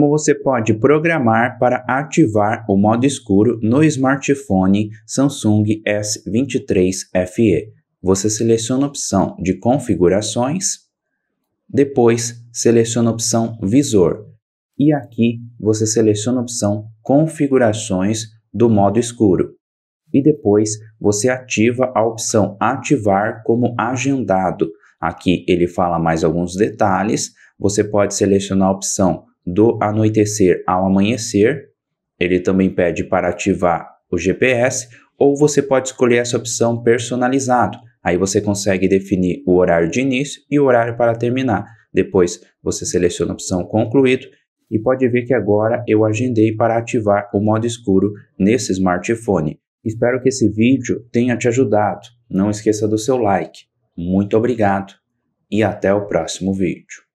como você pode programar para ativar o modo escuro no smartphone Samsung S23 FE. Você seleciona a opção de configurações, depois seleciona a opção visor e aqui você seleciona a opção configurações do modo escuro e depois você ativa a opção ativar como agendado. Aqui ele fala mais alguns detalhes, você pode selecionar a opção do anoitecer ao amanhecer. Ele também pede para ativar o GPS, ou você pode escolher essa opção personalizado. Aí você consegue definir o horário de início e o horário para terminar. Depois você seleciona a opção concluído e pode ver que agora eu agendei para ativar o modo escuro nesse smartphone. Espero que esse vídeo tenha te ajudado. Não esqueça do seu like. Muito obrigado e até o próximo vídeo.